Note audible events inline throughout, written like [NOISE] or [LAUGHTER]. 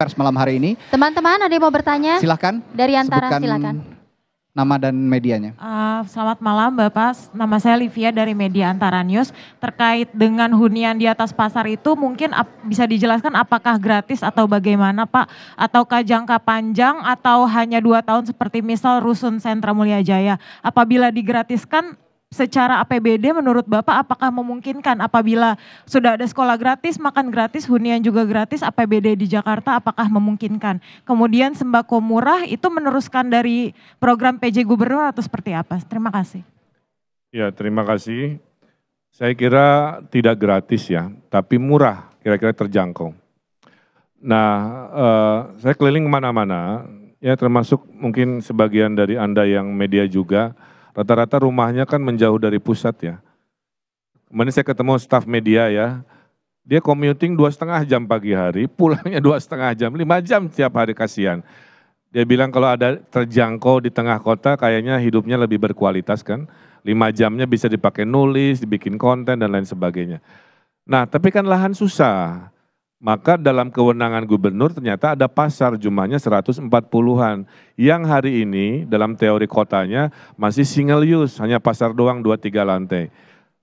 pers malam hari ini. Teman-teman ada yang mau bertanya? Silahkan. Dari antara Sebutkan silahkan. Nama dan medianya. Uh, selamat malam Bapak, nama saya Livia dari Media Antara News. Terkait dengan hunian di atas pasar itu mungkin ap, bisa dijelaskan apakah gratis atau bagaimana Pak? Ataukah jangka panjang atau hanya dua tahun seperti misal Rusun Sentra Mulia Jaya? Apabila digratiskan secara APBD menurut Bapak apakah memungkinkan apabila sudah ada sekolah gratis, makan gratis, hunian juga gratis, APBD di Jakarta apakah memungkinkan? Kemudian sembako murah itu meneruskan dari program PJ Gubernur atau seperti apa? Terima kasih. Ya, terima kasih. Saya kira tidak gratis ya, tapi murah, kira-kira terjangkau. Nah, eh, saya keliling kemana-mana, ya termasuk mungkin sebagian dari Anda yang media juga, rata-rata rumahnya kan menjauh dari pusat ya. Kemarin saya ketemu staf media ya, dia commuting dua setengah jam pagi hari, pulangnya dua setengah jam, lima jam tiap hari kasihan. Dia bilang kalau ada terjangkau di tengah kota kayaknya hidupnya lebih berkualitas kan. Lima jamnya bisa dipakai nulis, dibikin konten dan lain sebagainya. Nah tapi kan lahan susah maka dalam kewenangan gubernur ternyata ada pasar jumlahnya 140-an. Yang hari ini dalam teori kotanya masih single use, hanya pasar doang 2-3 lantai.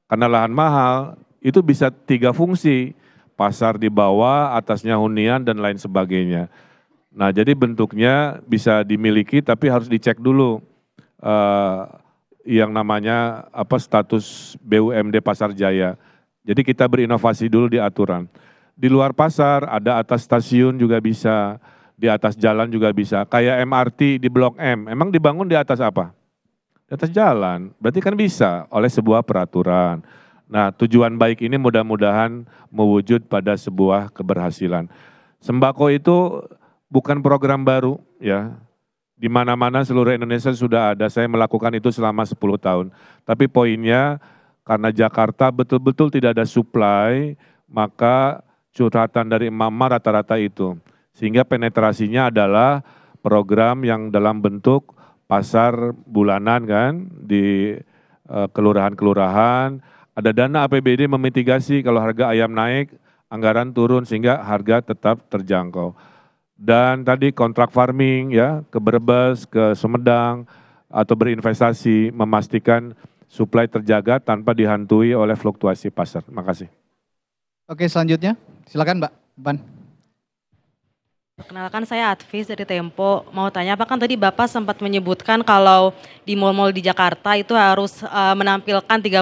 Karena lahan mahal, itu bisa tiga fungsi, pasar di bawah, atasnya hunian, dan lain sebagainya. Nah jadi bentuknya bisa dimiliki tapi harus dicek dulu eh, yang namanya apa status BUMD Pasar Jaya. Jadi kita berinovasi dulu di aturan di luar pasar, ada atas stasiun juga bisa, di atas jalan juga bisa. Kayak MRT di Blok M, emang dibangun di atas apa? Di atas jalan, berarti kan bisa oleh sebuah peraturan. Nah tujuan baik ini mudah-mudahan mewujud pada sebuah keberhasilan. Sembako itu bukan program baru ya, di mana-mana seluruh Indonesia sudah ada. Saya melakukan itu selama 10 tahun. Tapi poinnya karena Jakarta betul-betul tidak ada supply, maka curhatan dari emak rata-rata itu. Sehingga penetrasinya adalah program yang dalam bentuk pasar bulanan kan di eh, kelurahan-kelurahan. Ada dana APBD memitigasi kalau harga ayam naik, anggaran turun sehingga harga tetap terjangkau. Dan tadi kontrak farming ya ke Brebes, ke Sumedang atau berinvestasi memastikan suplai terjaga tanpa dihantui oleh fluktuasi pasar. Makasih. Oke, selanjutnya silakan Mbak Ban. Perkenalkan saya Advis dari Tempo. Mau tanya, apa kan tadi Bapak sempat menyebutkan kalau di mall-mall di Jakarta itu harus uh, menampilkan 30%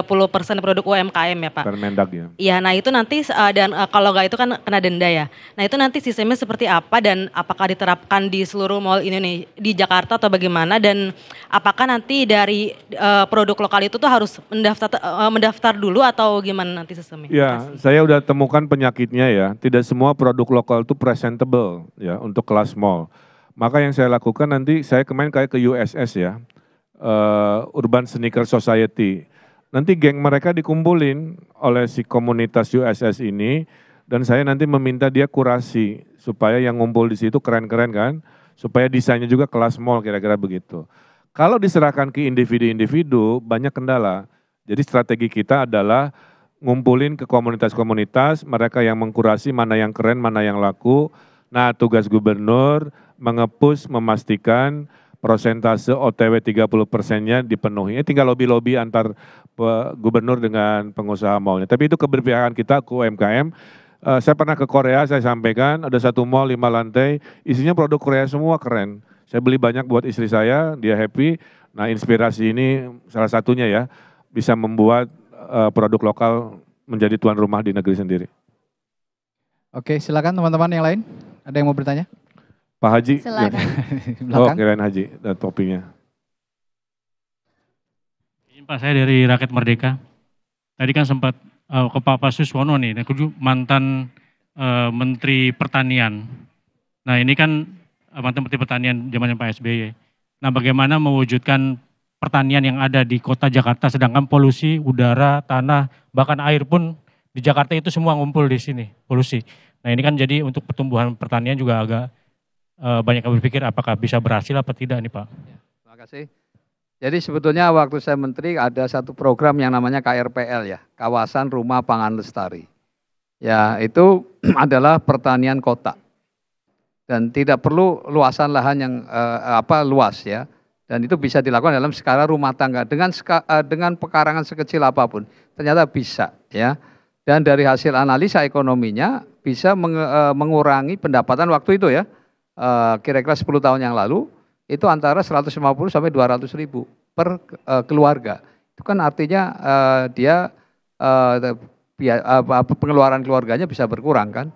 produk UMKM ya Pak? Permendak ya. Iya, nah itu nanti uh, dan uh, kalau nggak itu kan kena denda ya. Nah itu nanti sistemnya seperti apa dan apakah diterapkan di seluruh mall Indonesia di Jakarta atau bagaimana dan apakah nanti dari uh, produk lokal itu tuh harus mendaftar uh, mendaftar dulu atau gimana nanti sistemnya? Iya, saya udah temukan penyakitnya ya. Tidak semua produk lokal itu presentable ya untuk kelas mall. Maka yang saya lakukan nanti saya kemarin kayak ke USS ya, uh, Urban Sneaker Society. Nanti geng mereka dikumpulin oleh si komunitas USS ini dan saya nanti meminta dia kurasi supaya yang ngumpul di situ keren-keren kan, supaya desainnya juga kelas mall kira-kira begitu. Kalau diserahkan ke individu-individu banyak kendala. Jadi strategi kita adalah ngumpulin ke komunitas-komunitas, mereka yang mengkurasi mana yang keren, mana yang laku, Nah, tugas gubernur mengepus memastikan prosentase OTW 30 persennya dipenuhi. Ini tinggal lobby-lobby antar gubernur dengan pengusaha maunya. Tapi itu keberpihakan kita ke UMKM. Uh, eh, saya pernah ke Korea, saya sampaikan ada satu mall lima lantai, isinya produk Korea semua keren. Saya beli banyak buat istri saya, dia happy. Nah inspirasi ini salah satunya ya, bisa membuat uh, produk lokal menjadi tuan rumah di negeri sendiri. Oke, silakan teman-teman yang lain. Ada yang mau bertanya? Pak Haji. Silakan. Iya. [LAUGHS] oh, kirain Haji eh, topinya. Ini Pak, saya dari Rakyat Merdeka. Tadi kan sempat uh, ke Pak Suswono nih, nah, mantan uh, Menteri Pertanian. Nah ini kan uh, mantan Menteri Pertanian zamannya Pak SBY. Nah bagaimana mewujudkan pertanian yang ada di kota Jakarta, sedangkan polusi udara, tanah, bahkan air pun di Jakarta itu semua ngumpul di sini, polusi. Nah ini kan jadi untuk pertumbuhan pertanian juga agak e, banyak yang berpikir apakah bisa berhasil atau tidak nih Pak. Ya, terima kasih. Jadi sebetulnya waktu saya menteri ada satu program yang namanya KRPL ya, Kawasan Rumah Pangan Lestari. Ya itu [CLEARS THROAT] adalah pertanian kota dan tidak perlu luasan lahan yang e, apa luas ya dan itu bisa dilakukan dalam skala rumah tangga dengan ska, eh, dengan pekarangan sekecil apapun ternyata bisa ya dan dari hasil analisa ekonominya bisa eh, mengurangi pendapatan waktu itu ya, eh, kira-kira 10 tahun yang lalu, itu antara 150 sampai 200 ribu per eh, keluarga. Itu kan artinya dia pengeluaran keluarganya bisa berkurang kan.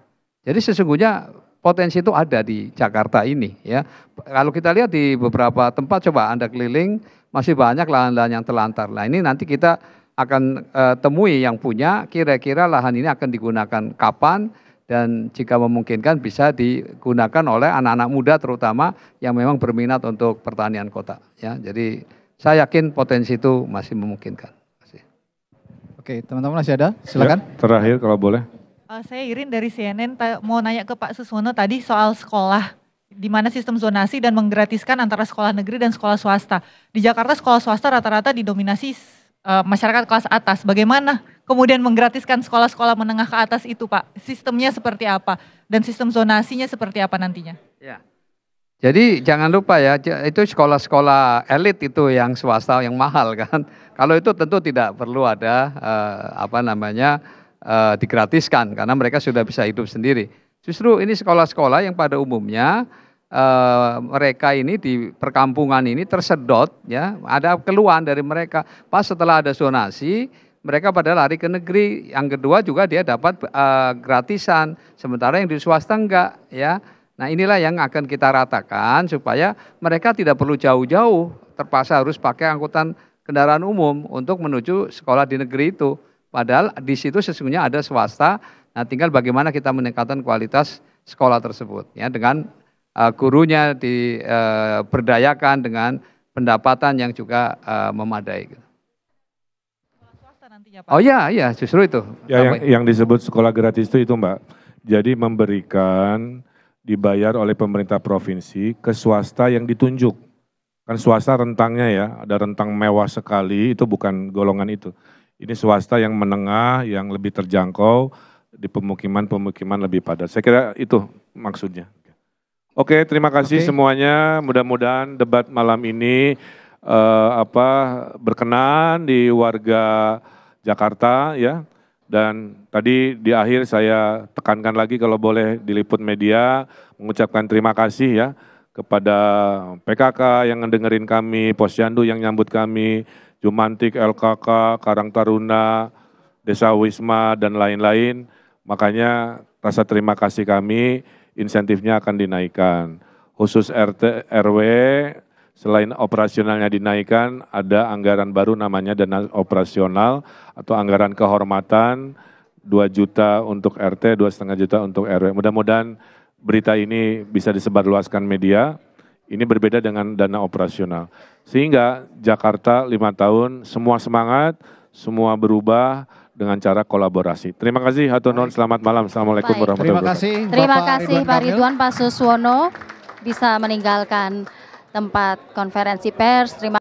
Jadi sesungguhnya potensi itu ada di Jakarta ini ya. Kalau kita lihat di beberapa tempat coba Anda keliling masih banyak lahan-lahan yang terlantar. Nah, ini nanti kita akan uh, temui yang punya kira-kira lahan ini akan digunakan kapan dan jika memungkinkan bisa digunakan oleh anak-anak muda terutama yang memang berminat untuk pertanian kota ya. Jadi saya yakin potensi itu masih memungkinkan. Oke, teman-teman masih ada? Silakan. Ya, terakhir kalau boleh. Uh, saya Irin dari CNN mau nanya ke Pak Suswono tadi soal sekolah di mana sistem zonasi dan menggratiskan antara sekolah negeri dan sekolah swasta. Di Jakarta sekolah swasta rata-rata didominasi uh, masyarakat kelas atas. Bagaimana kemudian menggratiskan sekolah-sekolah menengah ke atas itu Pak? Sistemnya seperti apa? Dan sistem zonasinya seperti apa nantinya? Ya. Jadi jangan lupa ya, itu sekolah-sekolah elit itu yang swasta yang mahal [LAUGHS] kan. Kalau itu tentu tidak perlu ada eh, apa namanya eh, digratiskan karena mereka sudah bisa hidup sendiri. Justru ini sekolah-sekolah yang pada umumnya eh, mereka ini di perkampungan ini tersedot ya, ada keluhan dari mereka. Pas setelah ada zonasi, mereka pada lari ke negeri. Yang kedua juga dia dapat uh, gratisan, sementara yang di swasta enggak, ya. Nah, inilah yang akan kita ratakan supaya mereka tidak perlu jauh-jauh terpaksa harus pakai angkutan kendaraan umum untuk menuju sekolah di negeri itu. Padahal di situ sesungguhnya ada swasta. Nah, tinggal bagaimana kita meningkatkan kualitas sekolah tersebut ya dengan uh, gurunya diberdayakan eh, uh, dengan pendapatan yang juga uh, memadai gitu. Pak. Oh iya, iya, justru itu. Ya, yang, yang disebut sekolah gratis itu itu, Mbak. Jadi memberikan dibayar oleh pemerintah provinsi ke swasta yang ditunjuk. Kan swasta rentangnya ya, ada rentang mewah sekali, itu bukan golongan itu. Ini swasta yang menengah, yang lebih terjangkau, di pemukiman-pemukiman lebih padat. Saya kira itu maksudnya. Oke, terima kasih okay. semuanya. Mudah-mudahan debat malam ini uh, apa berkenan di warga Jakarta ya. Dan tadi di akhir saya tekankan lagi kalau boleh diliput media mengucapkan terima kasih ya kepada PKK yang ngedengerin kami, Posyandu yang nyambut kami, Jumantik, LKK, Karang Taruna, Desa Wisma dan lain-lain. Makanya rasa terima kasih kami insentifnya akan dinaikkan. Khusus RT RW selain operasionalnya dinaikkan, ada anggaran baru namanya dana operasional atau anggaran kehormatan 2 juta untuk RT, 2,5 juta untuk RW. Mudah-mudahan berita ini bisa disebarluaskan media. Ini berbeda dengan dana operasional. Sehingga Jakarta lima tahun semua semangat, semua berubah dengan cara kolaborasi. Terima kasih Hatunon, selamat malam. Assalamualaikum warahmatullahi wabarakatuh. Terima kasih Pak Ridwan Pak Suswono bisa meninggalkan tempat konferensi pers. Terima